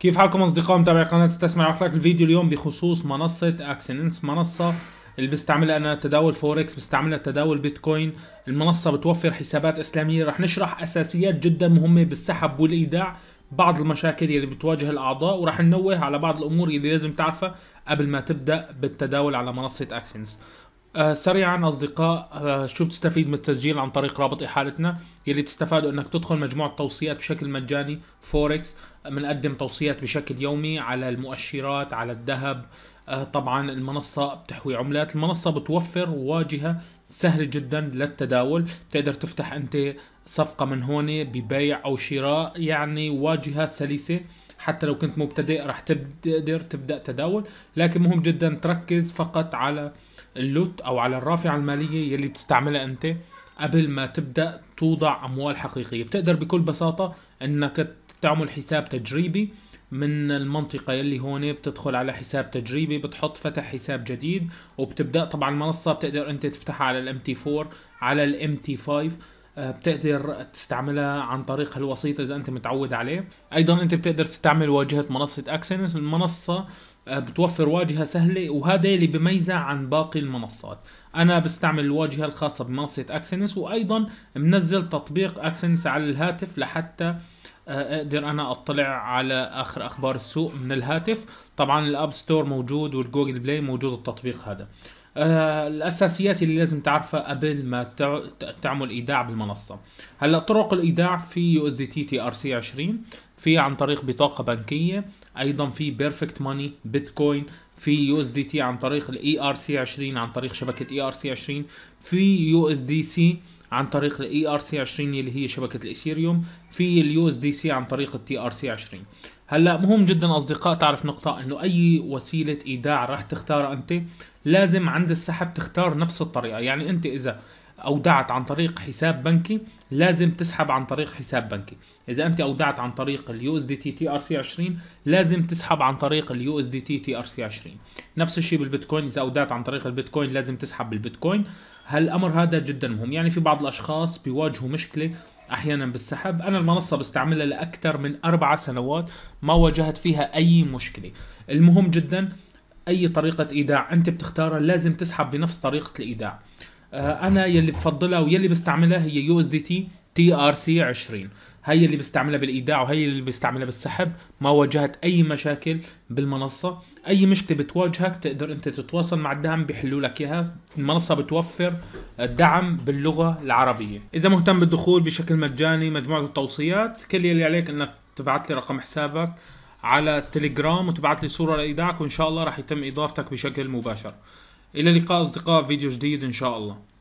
كيف حالكم اصدقاء متابعي قناه استثمر اخلاق الفيديو اليوم بخصوص منصه اكسننس منصه اللي بستعملها انا لتداول فوركس بستعملها لتداول بيتكوين المنصه بتوفر حسابات اسلاميه رح نشرح اساسيات جدا مهمه بالسحب والايداع بعض المشاكل اللي بتواجه الاعضاء ورح ننوه على بعض الامور اللي لازم تعرفها قبل ما تبدا بالتداول على منصه اكسننس آه سريعا اصدقاء آه شو بتستفيد من التسجيل عن طريق رابط احالتنا يلي بتستفادوا انك تدخل مجموعه توصيات بشكل مجاني فوركس بنقدم توصيات بشكل يومي على المؤشرات على الذهب آه، طبعا المنصة بتحوي عملات المنصة بتوفر واجهة سهلة جدا للتداول بتقدر تفتح انت صفقة من هون ببيع او شراء يعني واجهة سلسة حتى لو كنت مبتدئ رح تقدر تبدأ تداول لكن مهم جدا تركز فقط على اللوت او على الرافعة المالية يلي بتستعملها انت قبل ما تبدأ توضع اموال حقيقية بتقدر بكل بساطة انك بتعمل حساب تجريبي من المنطقة يلي هون بتدخل على حساب تجريبي بتحط فتح حساب جديد وبتبدأ طبعا المنصة بتقدر انت تفتحها على الام تي 4 على الام تي 5 بتقدر تستعملها عن طريق الوسيط اذا انت متعود عليه ايضا انت بتقدر تستعمل واجهة منصة اكسنس المنصة آه، بتوفر واجهة سهلة وهذا اللي بميزها عن باقي المنصات انا بستعمل الواجهة الخاصة بمنصة اكسنس وايضا منزل تطبيق اكسنس على الهاتف لحتى اقدر انا اطلع على اخر اخبار السوق من الهاتف طبعا الاب ستور موجود والجوجل بلاي موجود التطبيق هذا آه الاساسيات اللي لازم تعرفها قبل ما تعمل ايداع بالمنصه هلا طرق الايداع في يو اس دي تي تي ار سي 20 في عن طريق بطاقه بنكيه ايضا في بيرفكت ماني بيتكوين في يو اس دي تي عن طريق الاي ار سي 20 عن طريق شبكه اي ار سي 20 في يو اس دي سي عن طريق الـ ار سي 20 اللي هي شبكه الايثيريوم في اليو اس دي سي عن طريق التي ار سي 20 هلا مهم جدا اصدقاء تعرف نقطه انه اي وسيله ايداع راح تختارها انت لازم عند السحب تختار نفس الطريقه يعني انت اذا اودعت عن طريق حساب بنكي لازم تسحب عن طريق حساب بنكي اذا انت اودعت عن طريق اليو اس دي تي تي ار سي 20 لازم تسحب عن طريق اليو اس دي تي تي ار سي 20 نفس الشيء بالبيتكوين اذا اودعت عن طريق البيتكوين لازم تسحب بالبيتكوين هالامر هذا جدا مهم يعني في بعض الاشخاص بيواجهوا مشكله احيانا بالسحب انا المنصه بستعملها لاكثر من اربع سنوات ما واجهت فيها اي مشكله المهم جدا اي طريقه ايداع انت بتختارها لازم تسحب بنفس طريقه الايداع آه، انا يلي بفضلها ويلي بستعملها هي يو اس دي تي تي ار سي 20 هي اللي بستعملها بالايداع وهي اللي بستعملها بالسحب ما واجهت اي مشاكل بالمنصه اي مشكله بتواجهك تقدر انت تتواصل مع الدعم بيحلوا لك اياها المنصه بتوفر الدعم باللغه العربيه اذا مهتم بالدخول بشكل مجاني مجموعه التوصيات كل اللي عليك انك تبعث لي رقم حسابك على التليجرام وتبعث لي صوره لايداعك وان شاء الله راح يتم اضافتك بشكل مباشر الى لقاء اصدقاء فيديو جديد ان شاء الله